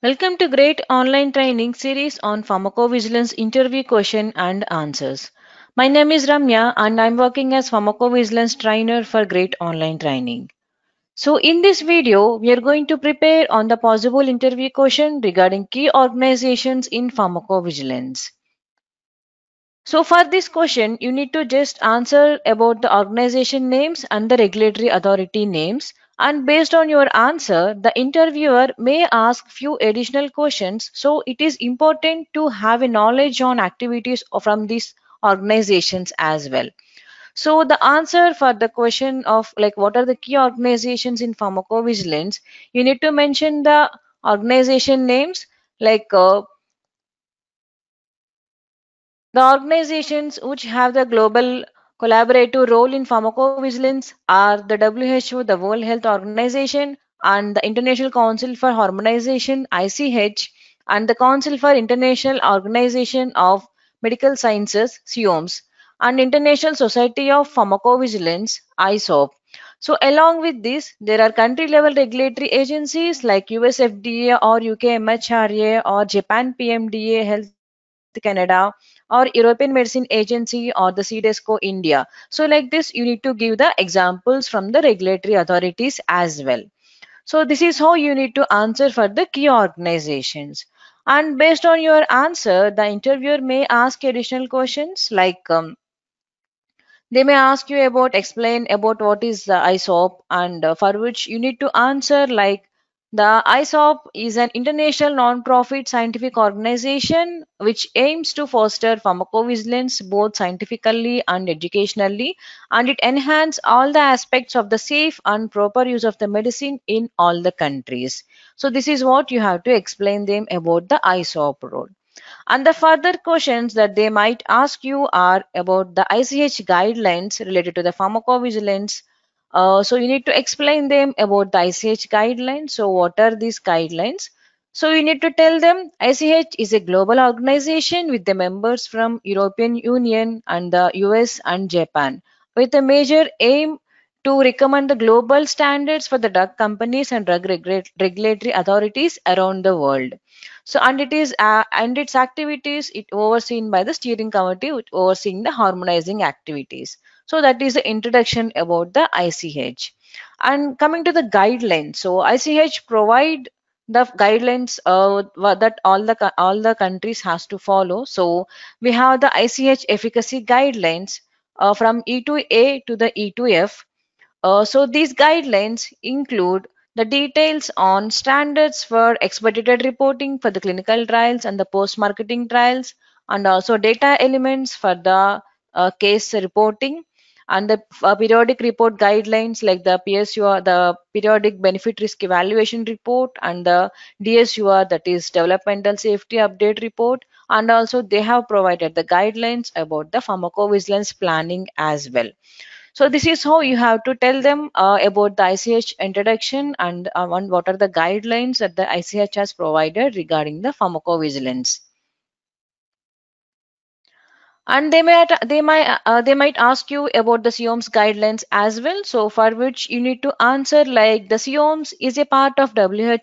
Welcome to great online training series on pharmacovigilance interview question and answers. My name is Ramya and I'm working as pharmacovigilance trainer for great online training. So in this video, we are going to prepare on the possible interview question regarding key organizations in pharmacovigilance. So for this question, you need to just answer about the organization names and the regulatory authority names and based on your answer, the interviewer may ask few additional questions. So it is important to have a knowledge on activities from these organizations as well. So the answer for the question of like what are the key organizations in pharmacovigilance, you need to mention the organization names like uh, the organizations which have the global collaborative role in pharmacovigilance are the WHO, the World Health Organization, and the International Council for Harmonization, ICH, and the Council for International Organization of Medical Sciences, CIOMS, and International Society of Pharmacovigilance, ISOP. So along with this, there are country-level regulatory agencies like US FDA or UK MHRA or Japan PMDA, Health Canada, or European Medicine Agency or the CDESCO India. So like this, you need to give the examples from the regulatory authorities as well. So this is how you need to answer for the key organizations. And based on your answer, the interviewer may ask additional questions like um, they may ask you about explain about what is the isop and uh, for which you need to answer like the ISOP is an international non-profit scientific organization which aims to foster pharmacovigilance both scientifically and educationally and it enhances all the aspects of the safe and proper use of the medicine in all the countries. So this is what you have to explain them about the ISOP role. And the further questions that they might ask you are about the ICH guidelines related to the pharmacovigilance uh, so you need to explain them about the ICH guidelines. So what are these guidelines? So you need to tell them ICH is a global organization with the members from European Union and the US and Japan with a major aim to recommend the global standards for the drug companies and drug reg regulatory authorities around the world. So and it is uh, and its activities it overseen by the steering committee overseeing the harmonizing activities. So that is the introduction about the ICH. And coming to the guidelines, so ICH provide the guidelines uh, that all the all the countries has to follow. So we have the ICH efficacy guidelines uh, from E2A to the E2F. Uh, so these guidelines include the details on standards for expedited reporting for the clinical trials and the post-marketing trials and also data elements for the uh, case reporting and the uh, periodic report guidelines like the PSUR, the periodic benefit risk evaluation report and the DSUR that is developmental safety update report and also they have provided the guidelines about the pharmacovigilance planning as well. So this is how you have to tell them uh, about the ICH introduction and uh, what are the guidelines that the ICH has provided regarding the pharmacovigilance and they might they might uh, they might ask you about the cioms guidelines as well so for which you need to answer like the cioms is a part of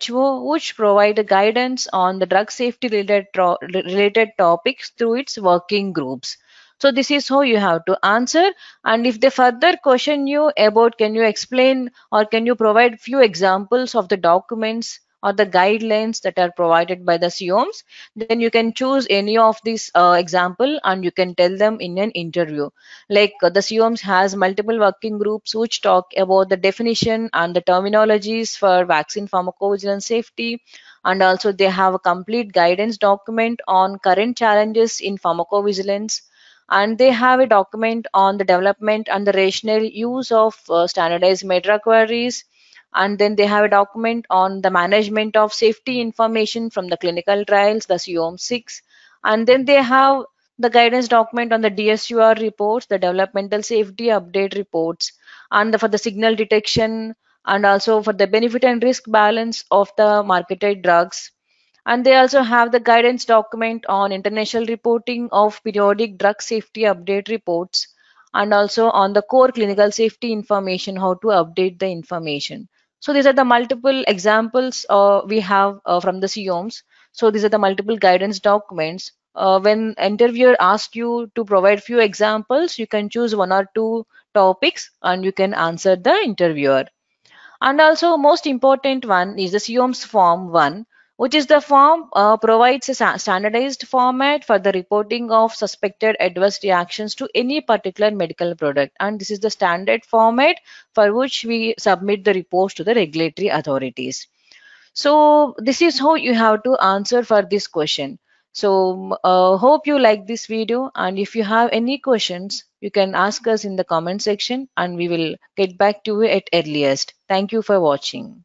who which provide guidance on the drug safety related related topics through its working groups so this is how you have to answer and if they further question you about can you explain or can you provide few examples of the documents or the guidelines that are provided by the COMs, then you can choose any of these uh, example and you can tell them in an interview. Like uh, the COMs has multiple working groups which talk about the definition and the terminologies for vaccine pharmacovigilance safety. And also they have a complete guidance document on current challenges in pharmacovigilance and they have a document on the development and the rational use of uh, standardized meta queries and then they have a document on the management of safety information from the clinical trials, the COM6, and then they have the guidance document on the DSUR reports, the developmental safety update reports, and the, for the signal detection, and also for the benefit and risk balance of the marketed drugs. And they also have the guidance document on international reporting of periodic drug safety update reports and also on the core clinical safety information, how to update the information. So these are the multiple examples uh, we have uh, from the COMs. So these are the multiple guidance documents. Uh, when interviewer asks you to provide few examples, you can choose one or two topics and you can answer the interviewer. And also most important one is the COMs form one which is the form uh, provides a standardized format for the reporting of suspected adverse reactions to any particular medical product and this is the standard format for which we submit the reports to the regulatory authorities so this is how you have to answer for this question so uh, hope you like this video and if you have any questions you can ask us in the comment section and we will get back to you at earliest thank you for watching